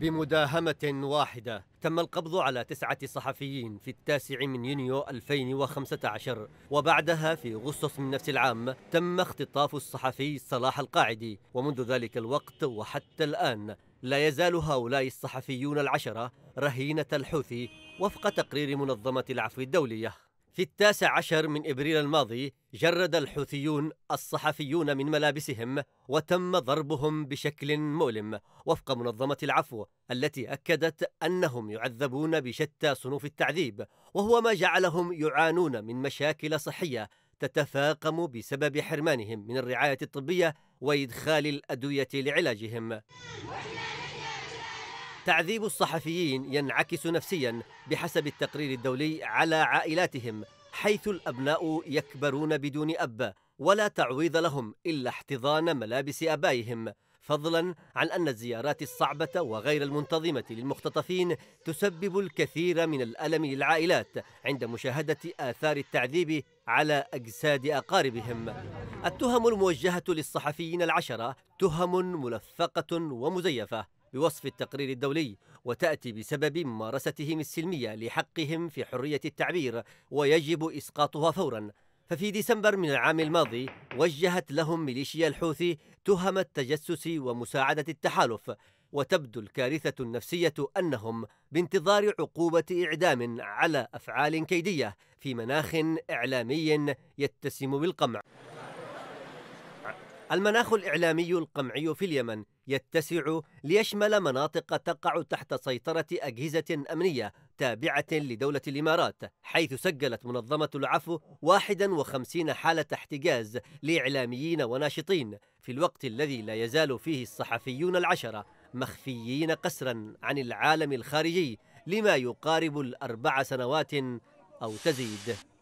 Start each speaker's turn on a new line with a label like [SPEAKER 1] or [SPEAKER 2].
[SPEAKER 1] بمداهمة واحدة تم القبض على تسعة صحفيين في التاسع من يونيو 2015 وبعدها في أغسطس من نفس العام تم اختطاف الصحفي صلاح القاعدي ومنذ ذلك الوقت وحتى الآن لا يزال هؤلاء الصحفيون العشرة رهينة الحوثي وفق تقرير منظمة العفو الدولية في التاسع عشر من إبريل الماضي جرد الحوثيون الصحفيون من ملابسهم وتم ضربهم بشكل مؤلم وفق منظمة العفو التي أكدت أنهم يعذبون بشتى صنوف التعذيب وهو ما جعلهم يعانون من مشاكل صحية تتفاقم بسبب حرمانهم من الرعاية الطبية وإدخال الأدوية لعلاجهم تعذيب الصحفيين ينعكس نفسيا بحسب التقرير الدولي على عائلاتهم حيث الأبناء يكبرون بدون أب ولا تعويض لهم إلا احتضان ملابس أبائهم فضلا عن أن الزيارات الصعبة وغير المنتظمة للمختطفين تسبب الكثير من الألم للعائلات عند مشاهدة آثار التعذيب على أجساد أقاربهم التهم الموجهة للصحفيين العشرة تهم ملفقة ومزيفة بوصف التقرير الدولي وتأتي بسبب ممارستهم السلمية لحقهم في حرية التعبير ويجب إسقاطها فوراً ففي ديسمبر من العام الماضي وجهت لهم ميليشيا الحوثي تهم التجسس ومساعدة التحالف وتبدو الكارثة النفسية أنهم بانتظار عقوبة إعدام على أفعال كيدية في مناخ إعلامي يتسم بالقمع المناخ الإعلامي القمعي في اليمن يتسع ليشمل مناطق تقع تحت سيطرة أجهزة أمنية تابعة لدولة الإمارات حيث سجلت منظمة العفو 51 حالة احتجاز لإعلاميين وناشطين في الوقت الذي لا يزال فيه الصحفيون العشرة مخفيين قسرا عن العالم الخارجي لما يقارب الأربع سنوات أو تزيد